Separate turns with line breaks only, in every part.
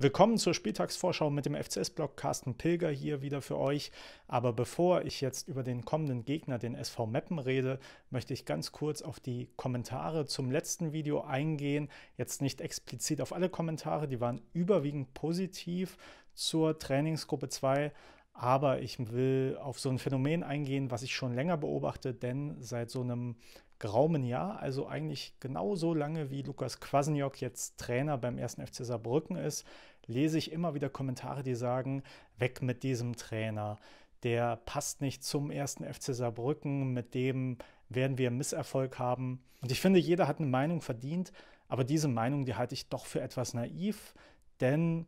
Willkommen zur Spieltagsvorschau mit dem FCS-Blog. Carsten Pilger hier wieder für euch. Aber bevor ich jetzt über den kommenden Gegner, den SV Meppen, rede, möchte ich ganz kurz auf die Kommentare zum letzten Video eingehen. Jetzt nicht explizit auf alle Kommentare, die waren überwiegend positiv zur Trainingsgruppe 2 aber ich will auf so ein Phänomen eingehen, was ich schon länger beobachte, denn seit so einem geraumen Jahr, also eigentlich genauso lange wie Lukas Kwasniok jetzt Trainer beim 1. FC Saarbrücken ist, lese ich immer wieder Kommentare, die sagen, weg mit diesem Trainer, der passt nicht zum 1. FC Saarbrücken, mit dem werden wir Misserfolg haben. Und ich finde, jeder hat eine Meinung verdient, aber diese Meinung, die halte ich doch für etwas naiv, denn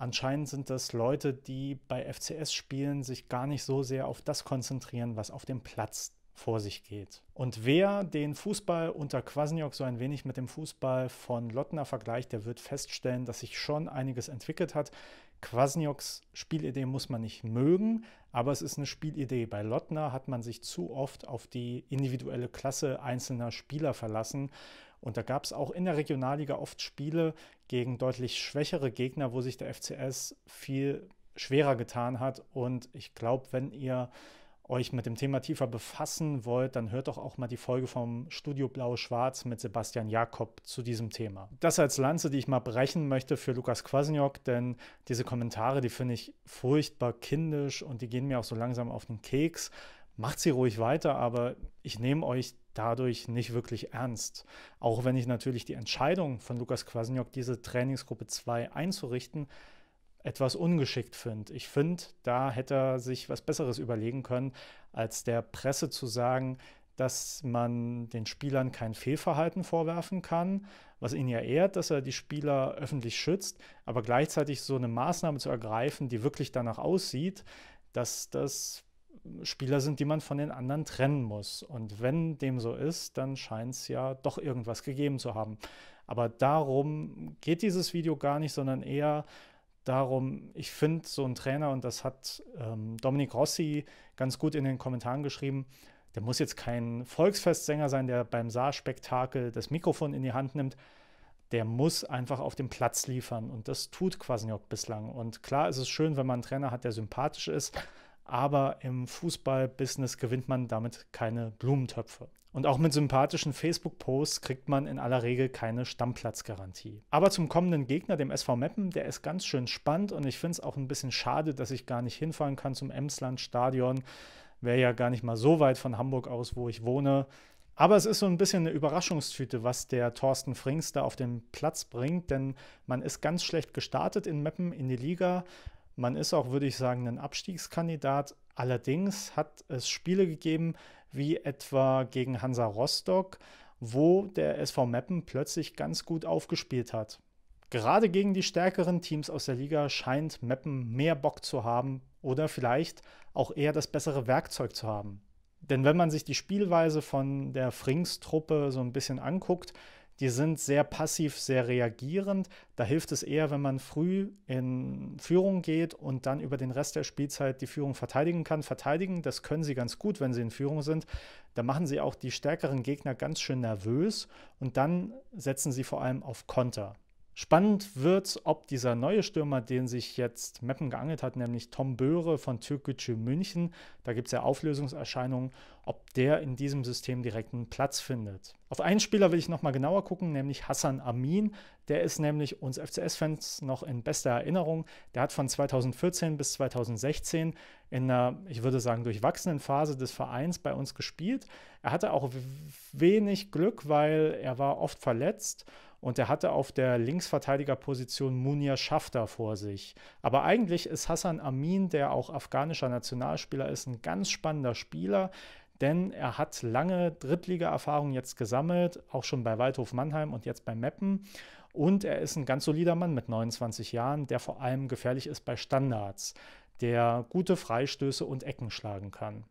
Anscheinend sind das Leute, die bei FCS-Spielen sich gar nicht so sehr auf das konzentrieren, was auf dem Platz vor sich geht. Und wer den Fußball unter Kwasniok so ein wenig mit dem Fußball von Lottner vergleicht, der wird feststellen, dass sich schon einiges entwickelt hat. Kwasnioks Spielidee muss man nicht mögen, aber es ist eine Spielidee. Bei Lottner hat man sich zu oft auf die individuelle Klasse einzelner Spieler verlassen. Und da gab es auch in der Regionalliga oft Spiele gegen deutlich schwächere Gegner, wo sich der FCS viel schwerer getan hat. Und ich glaube, wenn ihr euch mit dem Thema tiefer befassen wollt, dann hört doch auch mal die Folge vom Studio Blau-Schwarz mit Sebastian Jakob zu diesem Thema. Das als Lanze, die ich mal brechen möchte für Lukas Kwasniok, denn diese Kommentare, die finde ich furchtbar kindisch und die gehen mir auch so langsam auf den Keks. Macht sie ruhig weiter, aber ich nehme euch dadurch nicht wirklich ernst. Auch wenn ich natürlich die Entscheidung von Lukas Kwasniok, diese Trainingsgruppe 2 einzurichten, etwas ungeschickt finde. Ich finde, da hätte er sich was Besseres überlegen können, als der Presse zu sagen, dass man den Spielern kein Fehlverhalten vorwerfen kann, was ihn ja ehrt, dass er die Spieler öffentlich schützt, aber gleichzeitig so eine Maßnahme zu ergreifen, die wirklich danach aussieht, dass das Spieler sind, die man von den anderen trennen muss. Und wenn dem so ist, dann scheint es ja doch irgendwas gegeben zu haben. Aber darum geht dieses Video gar nicht, sondern eher darum, ich finde so ein Trainer, und das hat ähm, Dominik Rossi ganz gut in den Kommentaren geschrieben, der muss jetzt kein Volksfestsänger sein, der beim Saar-Spektakel das Mikrofon in die Hand nimmt. Der muss einfach auf dem Platz liefern und das tut Quasniok bislang. Und klar ist es schön, wenn man einen Trainer hat, der sympathisch ist, aber im Fußballbusiness gewinnt man damit keine Blumentöpfe. Und auch mit sympathischen Facebook-Posts kriegt man in aller Regel keine Stammplatzgarantie. Aber zum kommenden Gegner, dem SV Meppen, der ist ganz schön spannend und ich finde es auch ein bisschen schade, dass ich gar nicht hinfahren kann zum Emsland-Stadion. Wäre ja gar nicht mal so weit von Hamburg aus, wo ich wohne. Aber es ist so ein bisschen eine Überraschungstüte, was der Thorsten Frings da auf den Platz bringt, denn man ist ganz schlecht gestartet in Meppen in die Liga. Man ist auch, würde ich sagen, ein Abstiegskandidat. Allerdings hat es Spiele gegeben, wie etwa gegen Hansa Rostock, wo der SV Meppen plötzlich ganz gut aufgespielt hat. Gerade gegen die stärkeren Teams aus der Liga scheint Meppen mehr Bock zu haben oder vielleicht auch eher das bessere Werkzeug zu haben. Denn wenn man sich die Spielweise von der Frings-Truppe so ein bisschen anguckt, die sind sehr passiv, sehr reagierend. Da hilft es eher, wenn man früh in Führung geht und dann über den Rest der Spielzeit die Führung verteidigen kann. Verteidigen, das können sie ganz gut, wenn sie in Führung sind. Da machen sie auch die stärkeren Gegner ganz schön nervös und dann setzen sie vor allem auf Konter. Spannend wird, ob dieser neue Stürmer, den sich jetzt Meppen geangelt hat, nämlich Tom Böhre von Türkgücü München, da gibt es ja Auflösungserscheinungen, ob der in diesem System direkten Platz findet. Auf einen Spieler will ich nochmal genauer gucken, nämlich Hassan Amin. Der ist nämlich uns FCS-Fans noch in bester Erinnerung. Der hat von 2014 bis 2016 in einer, ich würde sagen, durchwachsenen Phase des Vereins bei uns gespielt. Er hatte auch wenig Glück, weil er war oft verletzt und er hatte auf der Linksverteidigerposition Munir Schafter vor sich. Aber eigentlich ist Hassan Amin, der auch afghanischer Nationalspieler ist, ein ganz spannender Spieler, denn er hat lange Drittliga-Erfahrung jetzt gesammelt, auch schon bei Waldhof Mannheim und jetzt bei Meppen. Und er ist ein ganz solider Mann mit 29 Jahren, der vor allem gefährlich ist bei Standards, der gute Freistöße und Ecken schlagen kann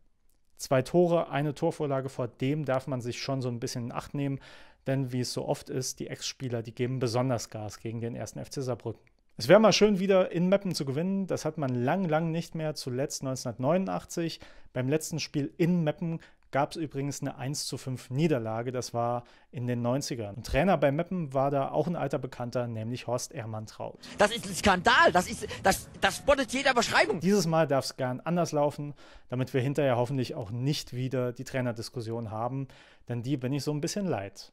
zwei Tore, eine Torvorlage, vor dem darf man sich schon so ein bisschen in Acht nehmen. Denn wie es so oft ist, die Ex-Spieler, die geben besonders Gas gegen den ersten FC Saarbrücken. Es wäre mal schön, wieder in Meppen zu gewinnen. Das hat man lang, lang nicht mehr, zuletzt 1989. Beim letzten Spiel in Meppen gab es übrigens eine 1 zu 5 Niederlage. Das war in den 90ern. Und Trainer bei Meppen war da auch ein alter Bekannter, nämlich Horst Ermann Traut. Das ist ein Skandal. Das, ist, das, das spottet jeder Beschreibung. Dieses Mal darf es gern anders laufen, damit wir hinterher hoffentlich auch nicht wieder die Trainerdiskussion haben. Denn die bin ich so ein bisschen leid.